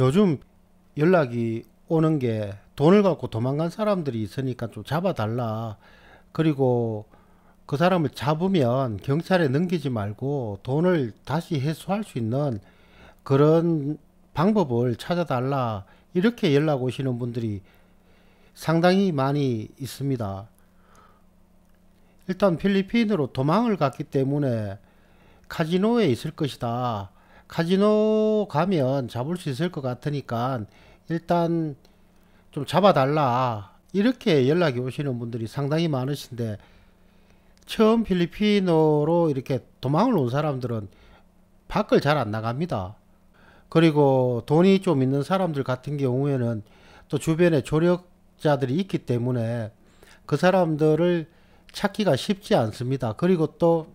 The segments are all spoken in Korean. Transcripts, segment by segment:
요즘 연락이 오는 게 돈을 갖고 도망간 사람들이 있으니까 좀 잡아달라. 그리고 그 사람을 잡으면 경찰에 넘기지 말고 돈을 다시 회수할 수 있는 그런 방법을 찾아달라. 이렇게 연락 오시는 분들이 상당히 많이 있습니다. 일단 필리핀으로 도망을 갔기 때문에 카지노에 있을 것이다. 카지노 가면 잡을 수 있을 것 같으니까 일단 좀 잡아달라 이렇게 연락이 오시는 분들이 상당히 많으신데 처음 필리핀으로 이렇게 도망을 온 사람들은 밖을 잘 안 나갑니다. 그리고 돈이 좀 있는 사람들 같은 경우에는 또 주변에 조력자들이 있기 때문에 그 사람들을 찾기가 쉽지 않습니다. 그리고 또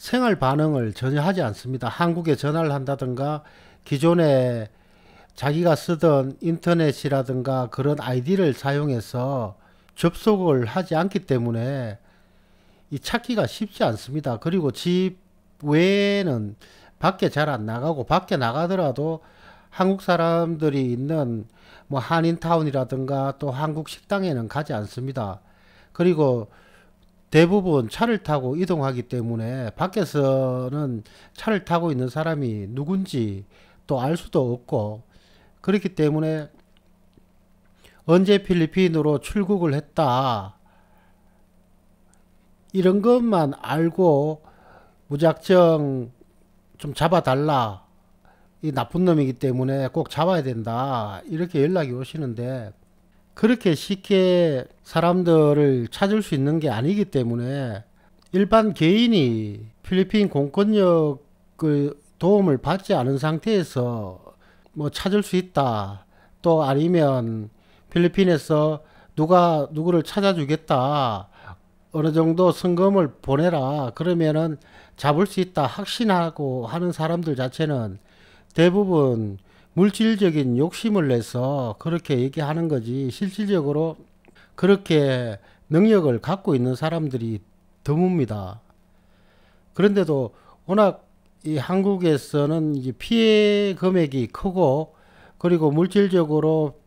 생활 반응을 전혀 하지 않습니다. 한국에 전화를 한다든가 기존에 자기가 쓰던 인터넷이라든가 그런 아이디를 사용해서 접속을 하지 않기 때문에 이 찾기가 쉽지 않습니다. 그리고 집 외에는 밖에 잘 안 나가고 밖에 나가더라도 한국 사람들이 있는 뭐 한인타운이라든가 또 한국 식당에는 가지 않습니다. 그리고 대부분 차를 타고 이동하기 때문에 밖에서는 차를 타고 있는 사람이 누군지 또 알 수도 없고 그렇기 때문에 언제 필리핀으로 출국을 했다 이런 것만 알고 무작정 좀 잡아달라 이 나쁜 놈이기 때문에 꼭 잡아야 된다 이렇게 연락이 오시는데 그렇게 쉽게 사람들을 찾을 수 있는 게 아니기 때문에 일반 개인이 필리핀 공권력을 도움을 받지 않은 상태에서 뭐 찾을 수 있다. 또 아니면 필리핀에서 누가 누구를 찾아주겠다. 어느 정도 성금을 보내라. 그러면은 잡을 수 있다. 확신하고 하는 사람들 자체는 대부분 물질적인 욕심을 내서 그렇게 얘기하는 거지 실질적으로 그렇게 능력을 갖고 있는 사람들이 드뭅니다. 그런데도 워낙 이 한국에서는 이 피해 금액이 크고 그리고 물질적으로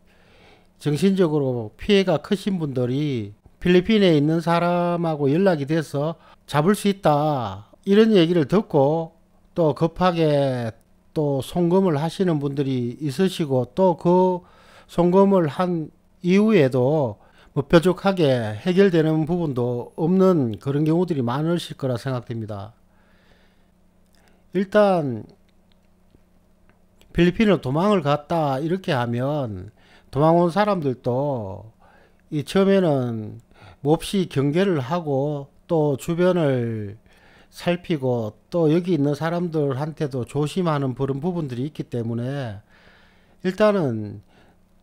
정신적으로 피해가 크신 분들이 필리핀에 있는 사람하고 연락이 돼서 잡을 수 있다 이런 얘기를 듣고 또 급하게 또 송금을 하시는 분들이 있으시고 또 그 송금을 한 이후에도 뭐 뾰족하게 해결되는 부분도 없는 그런 경우들이 많으실 거라 생각됩니다. 일단 필리핀으로 도망을 갔다 이렇게 하면 도망 온 사람들도 이 처음에는 몹시 경계를 하고 또 주변을 살피고 또 여기 있는 사람들한테도 조심하는 그런 부분들이 있기 때문에 일단은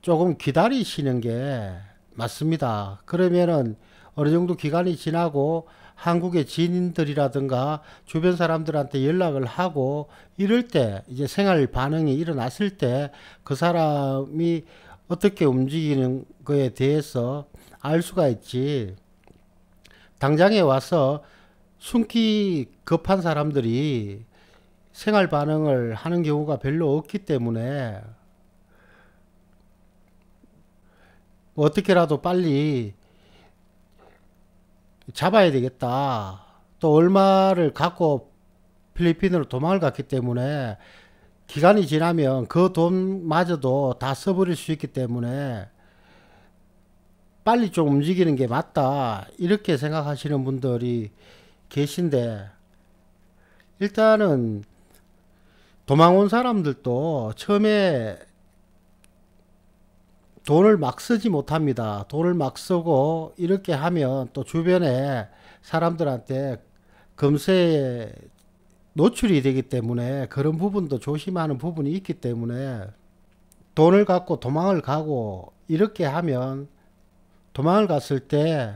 조금 기다리시는 게 맞습니다. 그러면은 어느 정도 기간이 지나고 한국의 지인들이라든가 주변 사람들한테 연락을 하고 이럴 때 이제 생활 반응이 일어났을 때 그 사람이 어떻게 움직이는 거에 대해서 알 수가 있지. 당장에 와서 숨기 급한 사람들이 생활 반응을 하는 경우가 별로 없기 때문에 어떻게라도 빨리 잡아야 되겠다. 또 얼마를 갖고 필리핀으로 도망을 갔기 때문에 기간이 지나면 그 돈마저도 다 써버릴 수 있기 때문에 빨리 좀 움직이는 게 맞다. 이렇게 생각하시는 분들이 계신데 일단은 도망 온 사람들도 처음에 돈을 막 쓰지 못합니다. 돈을 막 쓰고 이렇게 하면 또 주변에 사람들한테 검세 노출이 되기 때문에 그런 부분도 조심하는 부분이 있기 때문에 돈을 갖고 도망을 가고 이렇게 하면 도망을 갔을 때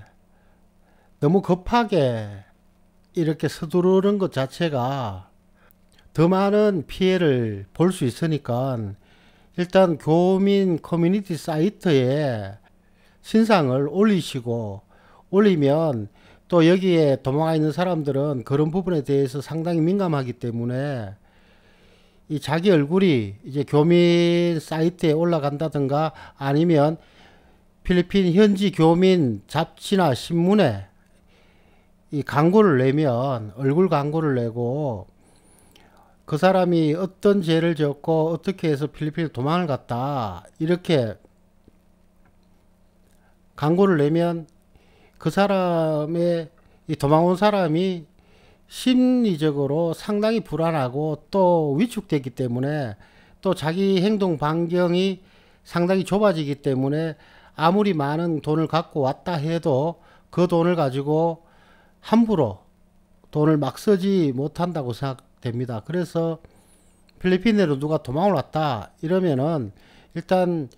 너무 급하게 이렇게 서두르는 것 자체가 더 많은 피해를 볼 수 있으니까 일단 교민 커뮤니티 사이트에 신상을 올리시고 올리면 또 여기에 도망가 있는 사람들은 그런 부분에 대해서 상당히 민감하기 때문에 이 자기 얼굴이 이제 교민 사이트에 올라간다든가 아니면 필리핀 현지 교민 잡지나 신문에 이 광고를 내면 얼굴 광고를 내고 그 사람이 어떤 죄를 지었고 어떻게 해서 필리핀에 도망을 갔다 이렇게 광고를 내면 그 사람의 이 도망온 사람이 심리적으로 상당히 불안하고 또 위축되기 때문에 또 자기 행동 반경이 상당히 좁아지기 때문에 아무리 많은 돈을 갖고 왔다 해도 그 돈을 가지고 함부로 돈을 막 쓰지 못한다고 생각됩니다. 그래서 필리핀으로 누가 도망 올랐다 이러면은 일단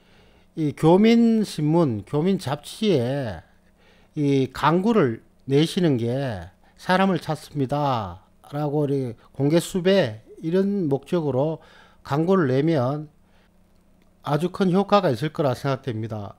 이 교민 신문, 교민 잡지에 이 강구를 내시는 게 사람을 찾습니다. 라고 공개 수배 이런 목적으로 광고를 내면 아주 큰 효과가 있을 거라 생각됩니다.